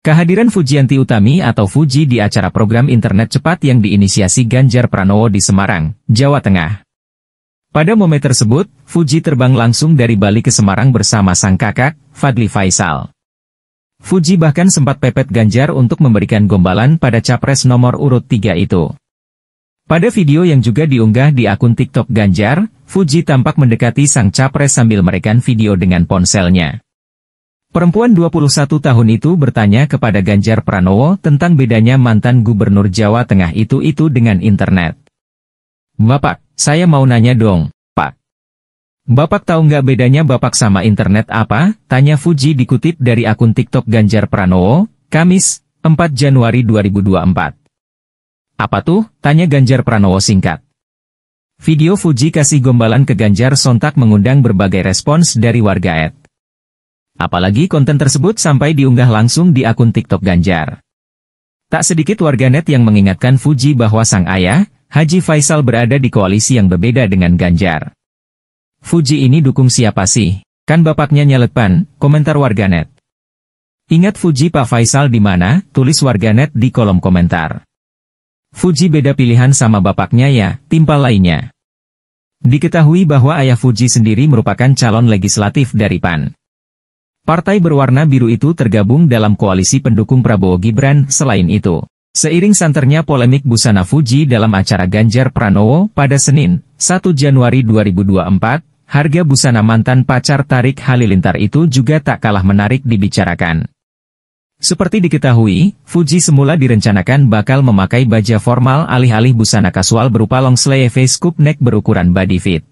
Kehadiran Fujianti Utami atau Fuji di acara program internet cepat yang diinisiasi Ganjar Pranowo di Semarang, Jawa Tengah. Pada momen tersebut, Fuji terbang langsung dari Bali ke Semarang bersama sang kakak, Fadli Faisal. Fuji bahkan sempat pepet Ganjar untuk memberikan gombalan pada capres nomor urut 3 itu. Pada video yang juga diunggah di akun TikTok Ganjar, Fuji tampak mendekati sang capres sambil merekam video dengan ponselnya. Perempuan 21 tahun itu bertanya kepada Ganjar Pranowo tentang bedanya mantan gubernur Jawa Tengah itu-itu dengan internet. Bapak, saya mau nanya dong, Pak. Bapak tahu nggak bedanya Bapak sama internet apa? Tanya Fuji dikutip dari akun TikTok Ganjar Pranowo, Kamis, 4 Januari 2024. Apa tuh? Tanya Ganjar Pranowo singkat. Video Fuji kasih gombalan ke Ganjar sontak mengundang berbagai respons dari warga Ed. Apalagi konten tersebut sampai diunggah langsung di akun TikTok Ganjar. Tak sedikit warganet yang mengingatkan Fuji bahwa sang ayah, Haji Faisal berada di koalisi yang berbeda dengan Ganjar. Fuji ini dukung siapa sih? Kan bapaknya nyelepan, komentar warganet. Ingat Fuji Pak Faisal di mana? Tulis warganet di kolom komentar. Fuji beda pilihan sama bapaknya ya, timpal lainnya. Diketahui bahwa ayah Fuji sendiri merupakan calon legislatif dari PAN. Partai berwarna biru itu tergabung dalam koalisi pendukung Prabowo Gibran, selain itu. Seiring santernya polemik busana Fuji dalam acara Ganjar Pranowo pada Senin, 1 Januari 2024, harga busana mantan pacar Tarik Halilintar itu juga tak kalah menarik dibicarakan. Seperti diketahui, Fuji semula direncanakan bakal memakai baja formal alih-alih busana kasual berupa long sleeve scoop neck berukuran body fit.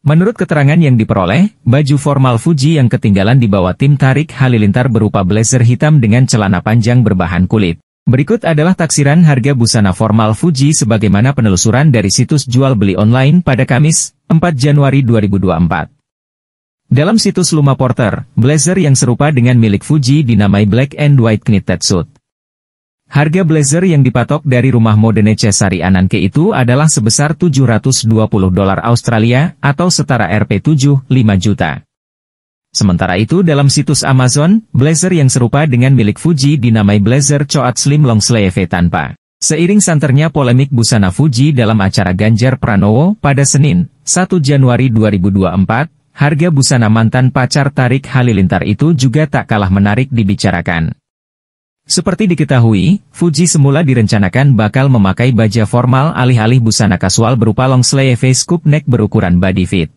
Menurut keterangan yang diperoleh, baju formal Fuji yang ketinggalan di bawah tim tarik Halilintar berupa blazer hitam dengan celana panjang berbahan kulit. Berikut adalah taksiran harga busana formal Fuji sebagaimana penelusuran dari situs jual beli online pada Kamis, 4 Januari 2024. Dalam situs Luma Porter, blazer yang serupa dengan milik Fuji dinamai Black and White Knitted Suit. Harga blazer yang dipatok dari rumah mode Necessary Ananke itu adalah sebesar 720 dolar Australia atau setara Rp7,5 juta. Sementara itu dalam situs Amazon, blazer yang serupa dengan milik Fuji dinamai blazer coat slim long sleeve tanpa. Seiring santernya polemik busana Fuji dalam acara Ganjar Pranowo pada Senin, 1 Januari 2024, harga busana mantan pacar Tarik Halilintar itu juga tak kalah menarik dibicarakan. Seperti diketahui, Fuji semula direncanakan bakal memakai baja formal alih-alih busana kasual berupa long sleeve scoop neck berukuran body fit.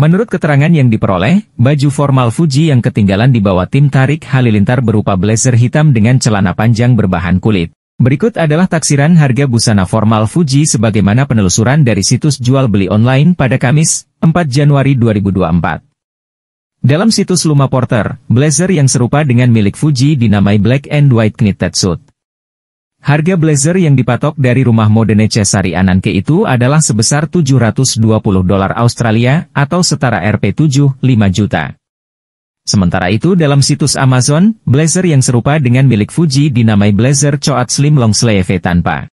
Menurut keterangan yang diperoleh, baju formal Fuji yang ketinggalan di bawah tim tarik halilintar berupa blazer hitam dengan celana panjang berbahan kulit. Berikut adalah taksiran harga busana formal Fuji sebagaimana penelusuran dari situs jual beli online pada Kamis, 4 Januari 2024. Dalam situs Luma Porter, blazer yang serupa dengan milik Fuji dinamai Black and White Knitted Suit. Harga blazer yang dipatok dari rumah mode Necessary Ananke itu adalah sebesar 720 dolar Australia atau setara Rp7,5 juta. Sementara itu dalam situs Amazon, blazer yang serupa dengan milik Fuji dinamai blazer Coat Slim Long Sleeve tanpa